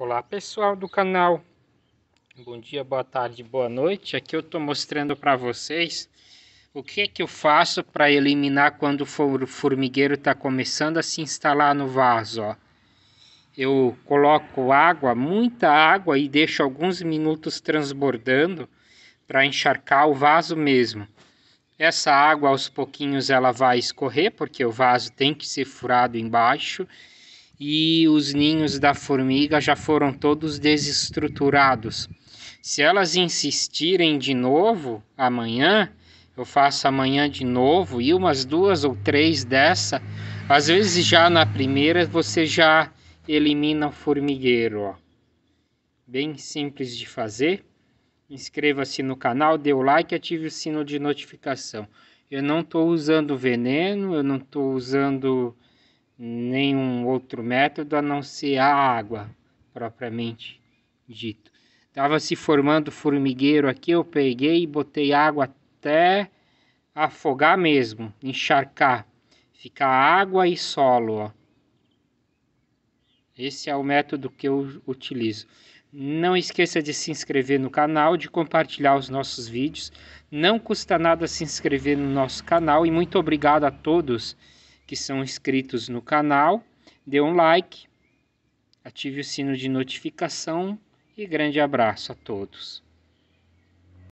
Olá pessoal do canal, bom dia, boa tarde, boa noite. Aqui eu estou mostrando para vocês o que é que eu faço para eliminar quando o formigueiro está começando a se instalar no vaso. Ó. Eu coloco água, muita água e deixo alguns minutos transbordando para encharcar o vaso mesmo. Essa água aos pouquinhos ela vai escorrer porque o vaso tem que ser furado embaixo e os ninhos da formiga já foram todos desestruturados. Se elas insistirem de novo amanhã, eu faço amanhã de novo e umas duas ou três dessa, às vezes já na primeira você já elimina o formigueiro, ó. Bem simples de fazer. Inscreva-se no canal, dê o like e ative o sino de notificação. Eu não estou usando veneno, eu não estou usando nenhum outro método a não ser a água propriamente dito. Estava se formando formigueiro aqui, eu peguei e botei água até afogar mesmo, encharcar, ficar água e solo. Ó. Esse é o método que eu utilizo. Não esqueça de se inscrever no canal, de compartilhar os nossos vídeos. Não custa nada se inscrever no nosso canal e muito obrigado a todos que são inscritos no canal dê um like, ative o sino de notificação e grande abraço a todos.